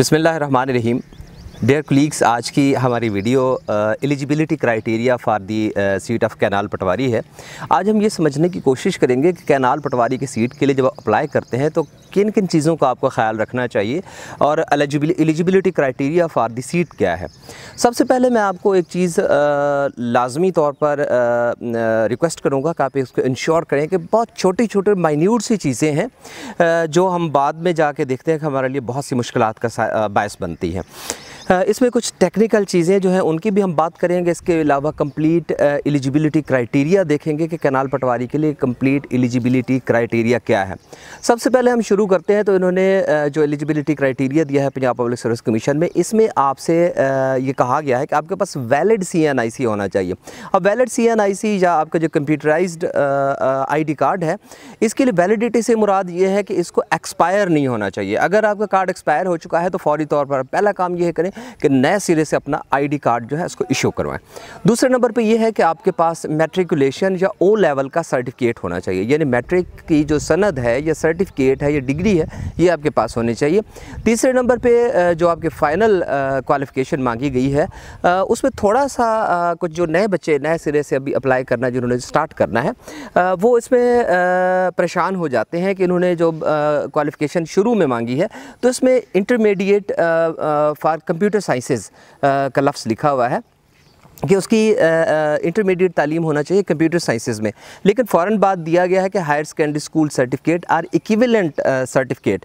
बिसमीम डेयर क्लीग्स आज की हमारी video eligibility criteria for the seat of canal patwari है आज हम ये समझने की कोशिश करेंगे कि कैनाल पटवारी की सीट के लिए जब अप्लाई करते हैं तो किन किन चीज़ों का आपको ख्याल रखना चाहिए और eligibility criteria for the seat क्या है सबसे पहले मैं आपको एक चीज़ uh, लाजमी तौर पर रिक्वेस्ट uh, करूँगा कि आप इसको इंश्योर करें कि बहुत छोटी छोटे माइन्यूट सी चीज़ें हैं uh, जो हम बाद में जाके देखते हैं कि हमारे लिए बहुत सी मुश्किल का बायस बनती हैं इसमें कुछ टेक्निकल चीज़ें जो हैं उनकी भी हम बात करेंगे इसके अलावा कंप्लीट एलिजिबिलिटी क्राइटेरिया देखेंगे कि कैनाल पटवारी के लिए कंप्लीट एलिजिबिलिटी क्राइटेरिया क्या है सबसे पहले हम शुरू करते हैं तो इन्होंने जो एलिजिबिलिटी क्राइटेरिया दिया है पंजाब पब्लिक सर्विस कमीशन में इसमें आपसे ये कहा गया है कि आपके पास वैलिड सी एन आई सी होना चाहिए अब वैलिड सी एन आई सी या आपका जो कंप्यूटराइज आई डी कार्ड है इसके लिए वैलिडिटी से मुराद ये है कि इसको एक्सपायर नहीं होना चाहिए अगर आपका कार्ड एक्सपायर हो चुका है तो फौरी तौर पर पहला काम ये करें कि नए सिरे से अपना आईडी कार्ड जो है उसको इशू करवाएं दूसरे नंबर पे ये है कि आपके पास मेट्रिकुलेशन या ओ लेवल का सर्टिफिकेट होना चाहिए यानी मैट्रिक की जो सनद है या सर्टिफिकेट है या डिग्री है ये आपके पास होनी चाहिए तीसरे नंबर पर जो आपके फ़ाइनल क्वालिफ़िकेशन मांगी गई है उसमें थोड़ा सा कुछ जो नए बच्चे नए सिरे से अभी अप्लाई करना जिन्होंने स्टार्ट करना है वो इसमें परेशान हो जाते हैं कि इन्होंने जो क्वालिफ़िकेशन शुरू में मांगी है तो इसमें इंटरमीडिएट फॉर कंप्यूटर साइंसेज का लफ्स लिखा हुआ है कि उसकी इंटरमीडिएट तालीम होना चाहिए कंप्यूटर साइंसेज में लेकिन फ़ौर बाद दिया गया है कि higher secondary school certificate or equivalent certificate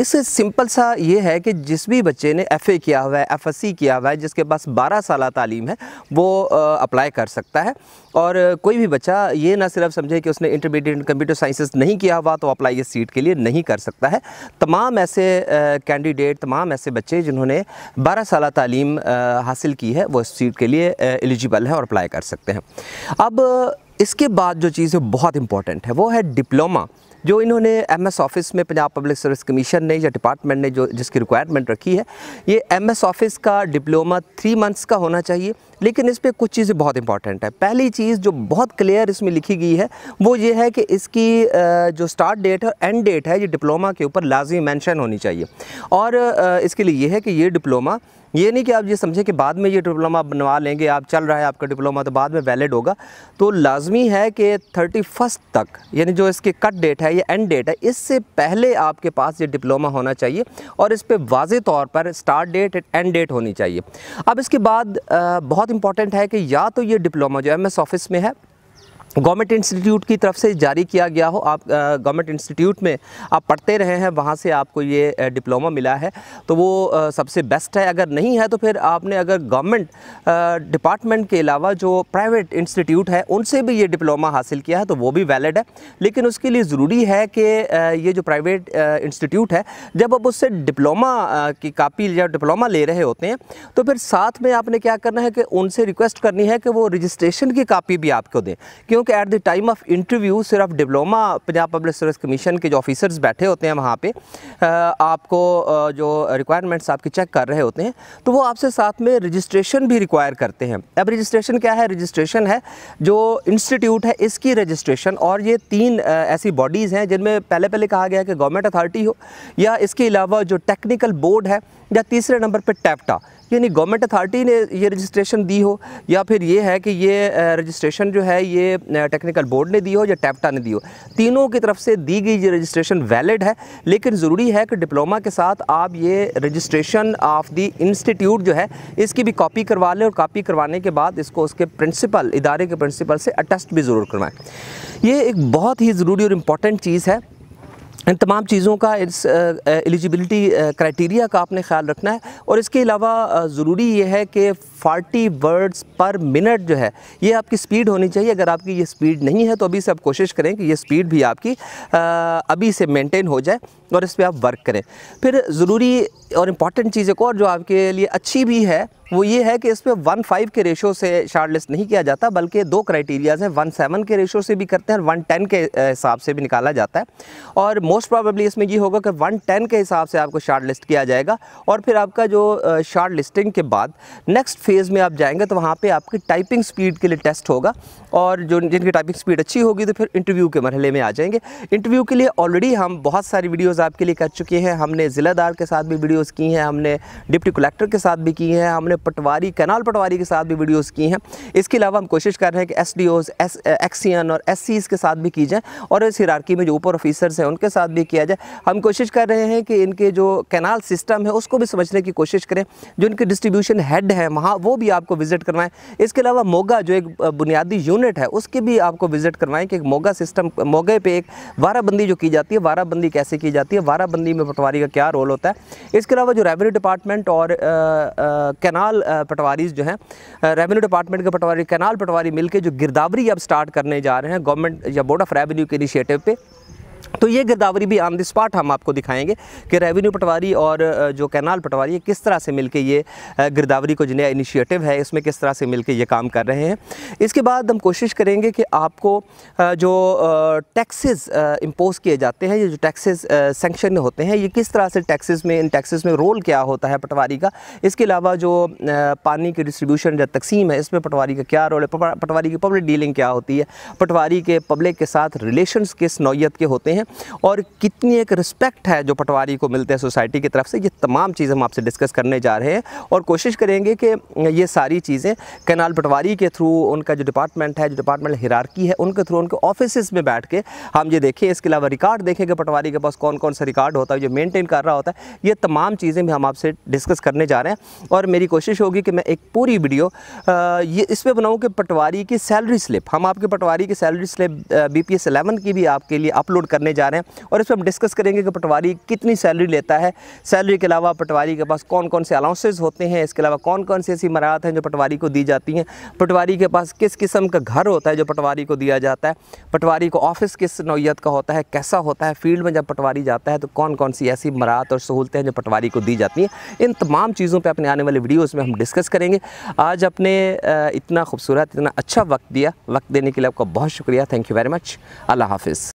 इससे सिंपल सा ये है कि जिस भी बच्चे ने एफ़ किया हुआ है एफ किया हुआ है जिसके पास बारह साल तालीम है वो अप्लाई कर सकता है और कोई भी बच्चा ये ना सिर्फ समझे कि उसने इंटरमीडिएट कंप्यूटर साइंसेज नहीं किया हुआ तो अप्लाई इस सीट के लिए नहीं कर सकता है तमाम ऐसे कैंडिडेट तमाम ऐसे बच्चे जिन्होंने बारह साल तालीम हासिल की है वो इस सीट के लिए एलिजिबल है और अप्लाई कर सकते हैं अब इसके बाद जो चीज़ है बहुत इंपॉर्टेंट है वो है डिप्लोमा जो इन्होंने एमएस ऑफिस में पंजाब पब्लिक सर्विस कमीशन ने या डिपार्टमेंट ने जो जिसकी रिक्वायरमेंट रखी है ये एमएस ऑफिस का डिप्लोमा थ्री मंथ्स का होना चाहिए लेकिन इस पर कुछ चीज़ें बहुत इंपॉर्टेंट है पहली चीज़ जो बहुत क्लियर इसमें लिखी गई है वो ये है कि इसकी जो स्टार्ट डेट और एंड डेट है ये डिप्लोमा के ऊपर लाजमी मैंशन होनी चाहिए और इसके लिए ये है कि ये डिप्लोमा ये नहीं कि आप ये समझें कि बाद में ये डिप्लोमा बनवा लेंगे आप चल रहा है आपका डिप्लोमा तो बाद में वैलिड होगा तो लाजमी है कि थर्टी तक यानी जो इसकी कट डेट है है ये एंड डेट है इससे पहले आपके पास ये डिप्लोमा होना चाहिए और इस पर वाज तौर पर स्टार्ट डेट एंड डेट होनी चाहिए अब इसके बाद बहुत इंपॉर्टेंट है कि या तो ये डिप्लोमा जो एम एस ऑफिस में है गवर्नमेंट इंस्टीट्यूट की तरफ से जारी किया गया हो आप गवर्नमेंट इंस्टीट्यूट में आप पढ़ते रहे हैं वहाँ से आपको ये डिप्लोमा मिला है तो वो सबसे बेस्ट है अगर नहीं है तो फिर आपने अगर गवर्नमेंट डिपार्टमेंट के अलावा जो प्राइवेट इंस्टीट्यूट है उनसे भी ये डिप्लोमा हासिल किया है तो वो भी वैलिड है लेकिन उसके लिए ज़रूरी है कि ये जो प्राइवेट इंस्टीट्यूट है जब आप उससे डिप्लोमा की कापी या डिप्लोमा ले रहे होते हैं तो फिर साथ में आपने क्या करना है कि उनसे रिक्वेस्ट करनी है कि वो रजिस्ट्रेशन की कापी भी आपको दें क्योंकि क्योंकि at the time of interview सिर्फ diploma Punjab public service commission के जो ऑफिसर्स बैठे होते हैं वहाँ पे आपको जो रिक्वायरमेंट्स आपकी चेक कर रहे होते हैं तो वो आपसे साथ में रजिस्ट्रेशन भी रिक्वायर करते हैं अब रजिस्ट्रेशन क्या है रजिस्ट्रेशन है जो इंस्टीट्यूट है इसकी रजिस्ट्रेशन और ये तीन ऐसी बॉडीज़ हैं जिनमें पहले पहले कहा गया कि गवर्नमेंट अथॉरिटी हो या इसके अलावा जो टेक्निकल बोर्ड है या तीसरे नंबर पर टैप्टा यानी गवर्नमेंट अथॉरिटी ने ये रजिस्ट्रेशन दी हो या फिर ये है कि ये रजिस्ट्रेशन जो है ये टेक्निकल बोर्ड ने दी हो या टैप्टा ने दी हो तीनों की तरफ से दी गई ये रजिस्ट्रेशन वैलिड है लेकिन ज़रूरी है कि डिप्लोमा के साथ आप ये रजिस्ट्रेशन ऑफ दी इंस्टीट्यूट जो है इसकी भी कॉपी करवा लें और कापी करवाने के बाद इसको उसके प्रिंसिपल इदारे के प्रिंसिपल से अटेस्ट भी ज़रूर करवाएँ ये एक बहुत ही ज़रूरी और इम्पॉर्टेंट चीज़ है इन तमाम चीज़ों का इस एलिजिबिलिटी क्राइटेरिया का आपने ख्याल रखना है और इसके अलावा ज़रूरी ये है कि 40 वर्ड्स पर मिनट जो है ये आपकी स्पीड होनी चाहिए अगर आपकी ये स्पीड नहीं है तो अभी से आप कोशिश करें कि ये स्पीड भी आपकी आ, अभी से मेंटेन हो जाए और इस पर आप वर्क करें फिर ज़रूरी और इम्पॉर्टेंट चीज़ एक और जो आपके लिए अच्छी भी है वो ये है कि इस पर वन फाइव के रेशो से शार्ट लिस्ट नहीं किया जाता बल्कि दो क्राइटेरियाज़ हैं वन सेवन के रेशो से भी करते हैं और वन टेन के हिसाब से भी निकाला जाता है और मोस्ट प्रॉबेबली इसमें ये होगा कि वन टेन के हिसाब से आपको शार्ट लिस्ट किया जाएगा और फिर आपका जो शार्ट लिस्टिंग के बाद नेक्स्ट फेज़ में आप जाएंगे तो वहाँ पर आपकी टाइपिंग स्पीड के लिए टेस्ट होगा और जो जिनकी टाइपिंग स्पीड अच्छी होगी तो फिर इंटरव्यू के मरहले में आ जाएंगे इंटरव्यू के लिए ऑलरेडी हम बहुत सारी वीडियोज़ आपके लिए कर चुके हैं हमने ज़िलादार के साथ भी वीडियोज़ की हैं हमने डिप्टी कलेक्टर के साथ भी की हैं हमने पटवारी कैनाल पटवारी के साथ भी वीडियोस की हैं इसके अलावा हम कोशिश कर रहे हैं कि S D Os S XEN और एस के साथ भी की जाए और इस हिरारकी में जो ऊपर ऑफिसर्स हैं उनके साथ भी किया जाए हम कोशिश कर रहे हैं कि इनके जो कैनाल सिस्टम है उसको भी समझने की कोशिश करें जो इनके डिस्ट्रीब्यूशन हेड हैं वहाँ वो भी आपको विज़िट करवाएं इसके अलावा मोगा जो एक बुनियादी यूनिट है उसकी भी आपको विज़िट करवाएं कि एक मोगा सिस्टम मोगे पे एक वाराबंदी जो की जाती है वाराबंदी कैसे की जाती है वाराबंदी में पटवारी का क्या रोल होता है इसके अलावा जो रेवेन्यू डिपार्टमेंट और कैनाल कैनाल पटवारी जो हैं रेवेन्यू डिपार्टमेंट के पटवारी कैनाल पटवारी मिलकर जो गिरदावरी अब स्टार्ट करने जा रहे हैं गवर्नमेंट या बोर्ड ऑफ रेवेन्यू के इनिशिएटिव पे तो ये गिरदावरी भी ऑन द स्पॉट हम आपको दिखाएंगे कि रेवेन्यू पटवारी और जो कैनाल पटवारी है किस तरह से मिलके ये गिरदावरी को जो नया इनिशिएटिव है इसमें किस तरह से मिलके ये काम कर रहे हैं इसके बाद हम कोशिश करेंगे कि आपको जो टैक्सेस इम्पोज किए जाते हैं ये जो टैक्सेस सेंक्शन होते हैं ये किस तरह से टैक्सेज में इन टैक्सेज में रोल क्या होता है पटवारी का इसके अलावा जो पानी की डिस्ट्रीब्यूशन या तकसीम है इसमें पटवारी का क्या रोल है पटवारी की पब्लिक डीलिंग क्या होती है पटवारी के पब्लिक के साथ रिलेशन किस नौीयत के होते हैं हैं और कितनी एक रिस्पेक्ट है जो पटवारी को मिलते हैं सोसाइटी की तरफ से ये तमाम चीज़ हम आपसे डिस्कस करने जा रहे हैं और कोशिश करेंगे कि ये सारी चीज़ें कैनाल पटवारी के थ्रू उनका जो डिपार्टमेंट है जो डिपार्टमेंट हिरारकी है उनके थ्रू उनके ऑफिस में बैठ के हम ये देखें इसके अलावा रिकॉर्ड देखें कि पटवारी के पास कौन कौन सा रिकॉर्ड होता है जो मेनटेन कर रहा होता है ये तमाम चीज़ें भी हम आपसे डिस्कस करने जा रहे हैं और मेरी कोशिश होगी कि मैं एक पूरी वीडियो ये इस पर बनाऊँ कि पटवारी की सैलरी स्लिप हम आपके पटवारी की सैलरी स्लिप बी पी की भी आपके लिए अपलोड करने करने जा रहे हैं और इस पर हम डिस्कस करेंगे कि पटवारी कितनी सैलरी लेता है सैलरी के अलावा पटवारी के पास कौन कौन से अलाउंसेज होते हैं इसके अलावा कौन कौन सी ऐसी मराहत हैं जो पटवारी को दी जाती हैं पटवारी के पास किस किस्म का घर होता है जो पटवारी को दिया जाता है पटवारी को ऑफिस किस नौीयत का होता है कैसा होता है फील्ड में जब पटवारी जाता है तो कौन कौन सी ऐसी मराहत और सहूलतें हैं जो पटवारी को दी जाती हैं इन तमाम चीज़ों पर अपने आने वाले वीडियोज़ में हम डिस्कस करेंगे आज अपने इतना खूबसूरत इतना अच्छा वक्त दिया वक्त देने के लिए आपका बहुत शुक्रिया थैंक यू वेरी मच अल्लाह हाफिज़